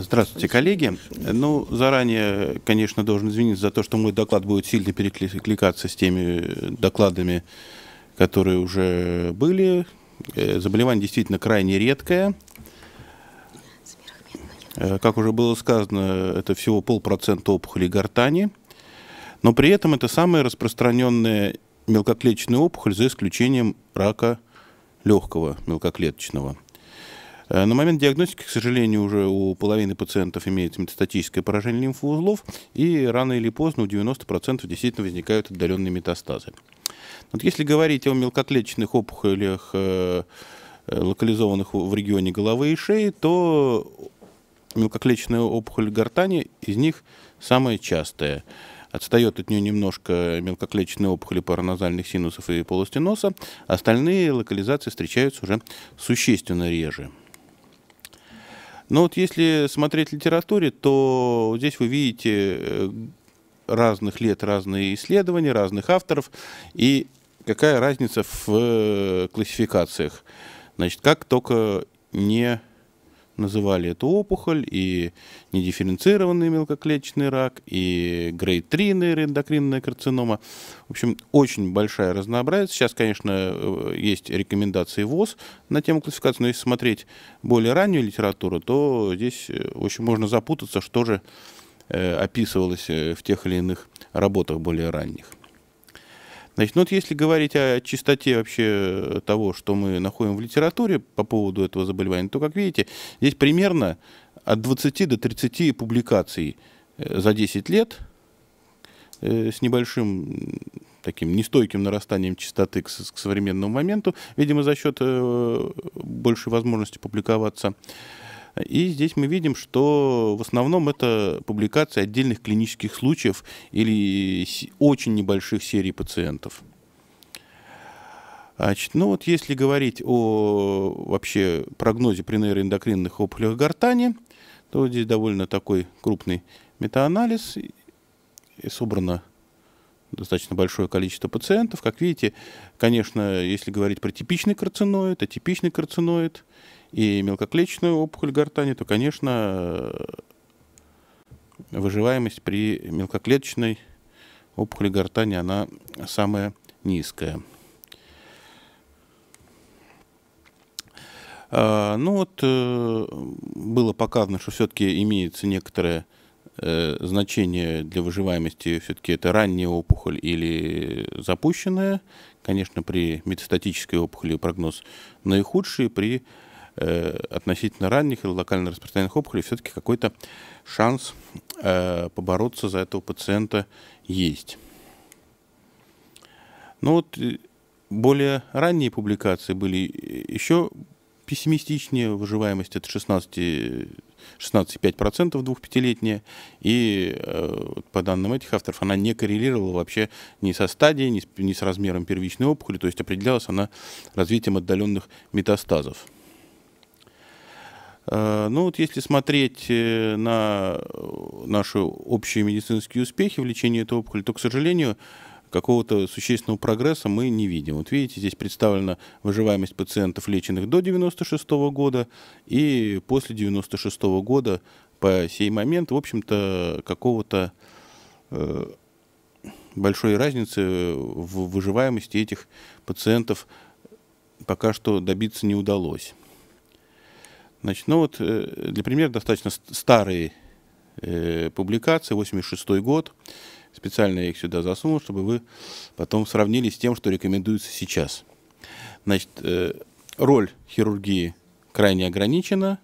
Здравствуйте, коллеги. Ну, заранее, конечно, должен извиниться за то, что мой доклад будет сильно перекликаться с теми э, докладами, которые уже были. Э, заболевание действительно крайне редкое. Э, как уже было сказано, это всего полпроцента опухоли гортани. Но при этом это самая распространенная мелкоклеточная опухоль, за исключением рака легкого мелкоклеточного. Э, на момент диагностики, к сожалению, уже у половины пациентов имеется метастатическое поражение лимфоузлов, и рано или поздно у 90% действительно возникают отдаленные метастазы. Вот если говорить о мелкоклеточных опухолях, э, э, локализованных в регионе головы и шеи, то мелкоклеточная опухоль гортани из них самая частая. Отстает от нее немножко мелкоклеточные опухоли параназальных синусов и полости носа. Остальные локализации встречаются уже существенно реже. Но вот если смотреть в литературе, то здесь вы видите э, разных лет разные исследования, разных авторов, и какая разница в э, классификациях. Значит, как только не называли эту опухоль, и недифференцированный мелкоклеточный рак, и грейд 3 нейроэндокринная карцинома. В общем, очень большая разнообразие. Сейчас, конечно, э, есть рекомендации ВОЗ на тему классификации, но если смотреть более раннюю литературу, то здесь э, очень можно запутаться, что же э, описывалось в тех или иных работах более ранних. Значит, ну вот если говорить о чистоте вообще э, того, что мы находим в литературе по поводу этого заболевания, то, как видите, здесь примерно от 20 до 30 публикаций э, за 10 лет э, с небольшим таким нестойким нарастанием частоты к, к современному моменту, видимо, за счет большей возможности публиковаться. И здесь мы видим, что в основном это публикации отдельных клинических случаев или очень небольших серий пациентов. Значит, ну вот если говорить о вообще прогнозе при нейроэндокринных опухолях гортани, то здесь довольно такой крупный метаанализ. И собрано достаточно большое количество пациентов. Как видите, конечно, если говорить про типичный карциноид, атипичный карциноид и мелкоклеточную опухоль гортани, то, конечно, выживаемость при мелкоклеточной опухоли гортани, она самая низкая. А, ну вот э, было показано, что все-таки имеется некоторое э, значение для выживаемости все-таки это ранняя опухоль или запущенная. Конечно, при метастатической опухоли прогноз наихудший, при Э, относительно ранних или локально распространенных опухолей все-таки какой-то шанс э, побороться за этого пациента есть. Ну вот э, более ранние публикации были еще пессимистичнее. Выживаемость это 16, 16,5% двухпятилетняя. И по данным этих авторов она не коррелировала вообще ни со стадией, ни с, ни с размером первичной опухоли. То есть определялась она развитием отдаленных метастазов. Э, ну вот если смотреть э, на э, наши общие медицинские успехи в лечении этой опухоли, то, к сожалению, какого-то существенного прогресса мы не видим. Вот видите, здесь представлена выживаемость пациентов, леченных до 96 -го года и после 96 -го года по сей момент, в общем-то, какого-то э, большой разницы в выживаемости этих пациентов пока что добиться не удалось. Значит, ну вот, э, для примера, достаточно старые э, публикации, 86 год. Специально я их сюда засунул, чтобы вы потом сравнили с тем, что рекомендуется сейчас. Значит, э, роль хирургии крайне ограничена.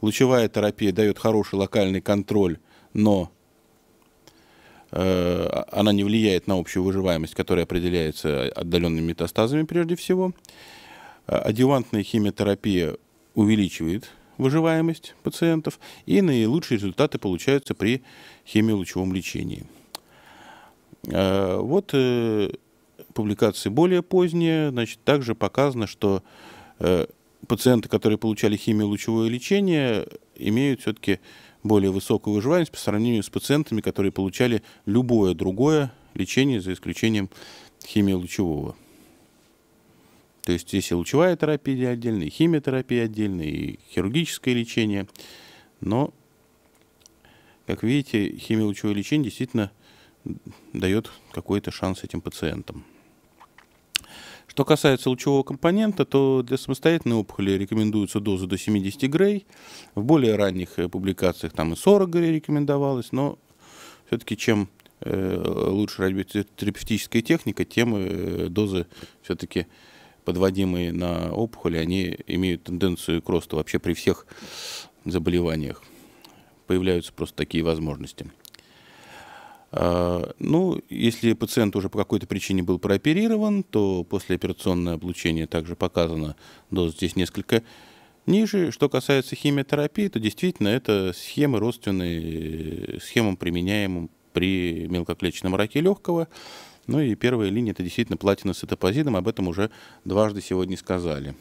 Лучевая терапия дает хороший локальный контроль, но э, она не влияет на общую выживаемость, которая определяется отдаленными метастазами прежде всего. Адювантная э, химиотерапия увеличивает выживаемость пациентов, и наилучшие результаты получаются при химиолучевом лечении. Э, вот э, публикации более поздние, значит, также показано, что э, пациенты, которые получали химиолучевое лечение, имеют все-таки более высокую выживаемость по сравнению с пациентами, которые получали любое другое лечение, за исключением химиолучевого. лучевого то есть здесь и лучевая терапия отдельно, и химиотерапия отдельно, и хирургическое лечение. Но, как видите, химиолучевое лечение действительно дает какой-то шанс этим пациентам. Что касается лучевого компонента, то для самостоятельной опухоли рекомендуется доза до 70 грей. В более ранних э, публикациях там и 40 грей рекомендовалось, но все-таки чем э, лучше терапевтическая техника, тем э, дозы все-таки подводимые на опухоли, они имеют тенденцию к росту вообще при всех заболеваниях. Появляются просто такие возможности. А, ну, если пациент уже по какой-то причине был прооперирован, то послеоперационное облучение также показано, доз здесь несколько ниже. Что касается химиотерапии, то действительно это схемы родственные э, схемам, применяемым при мелкоклеточном раке легкого. Ну и первая линия это действительно платина с этапозидом, об этом уже дважды сегодня сказали.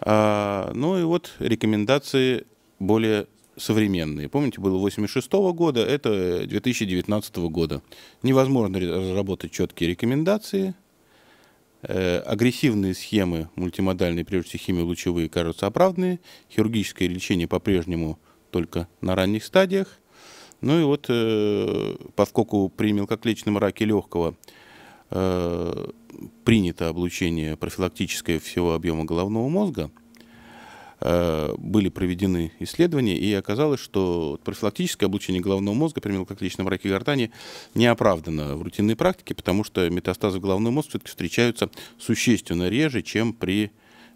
А, ну и вот рекомендации более современные. Помните, было 86 -го года, это 2019 -го года. Невозможно разработать четкие рекомендации. Э, агрессивные схемы мультимодальные, прежде всего химиолучевые, кажутся оправданные. Хирургическое лечение по-прежнему только на ранних стадиях – ну и вот, э, поскольку при мелкоклеточном раке легкого э, принято облучение профилактическое всего объема головного мозга, э, были проведены исследования, и оказалось, что профилактическое облучение головного мозга при мелкоклеточном раке гортани не оправдано в рутинной практике, потому что метастазы в головной мозг все-таки встречаются существенно реже, чем при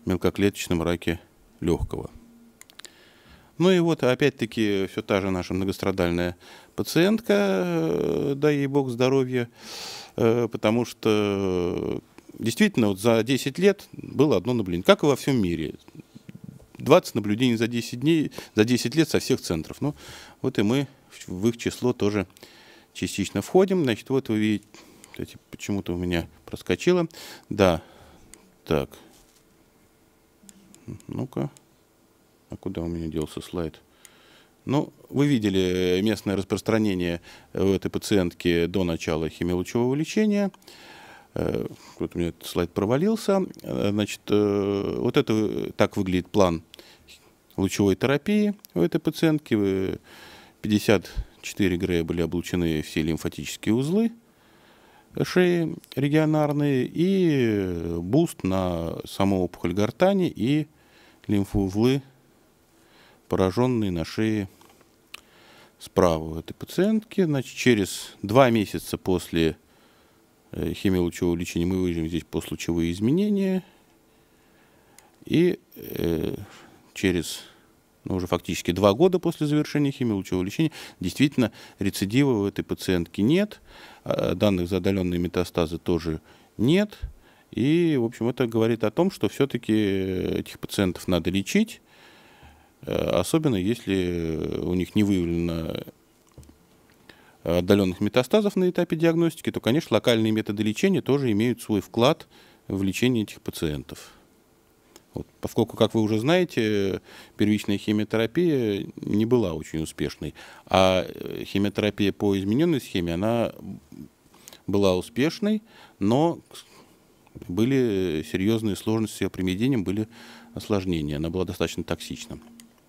мелкоклеточном раке легкого. Ну и вот опять-таки все та же наша многострадальная пациентка, э, дай ей бог здоровья, э, потому что действительно вот за 10 лет было одно наблюдение, как и во всем мире. 20 наблюдений за 10 дней, за 10 лет со всех центров. Ну, вот и мы в их число тоже частично входим. Значит, вот вы видите, почему-то у меня проскочило. Да, так, ну-ка. А куда у меня делся слайд? Ну, вы видели местное распространение э, у этой пациентки до начала химиолучевого лечения. Э, вот у меня этот слайд провалился. Э, значит, вот это так выглядит план лучевой терапии у этой пациентки. 54 грея были облучены все лимфатические узлы шеи регионарные и буст на саму опухоль гортани и лимфоузлы пораженный на шее справа у этой пациентки. Значит, через два месяца после э, химиолучевого лечения мы выявим здесь послучевые изменения. И э, через ну, уже фактически два года после завершения химиолучевого лечения, действительно рецидива у этой пациентки нет, а, данных за отдаленные метастазы тоже нет. И, в общем, это говорит о том, что все-таки э, этих пациентов надо лечить, Э, особенно если у них не выявлено отдаленных метастазов на этапе диагностики, то, конечно, локальные методы лечения тоже имеют свой вклад в лечение этих пациентов. Вот, поскольку, как вы уже знаете, первичная химиотерапия не была очень успешной, а э, химиотерапия по измененной схеме, она была успешной, но были серьезные сложности с ее применением, были осложнения, она была достаточно токсична.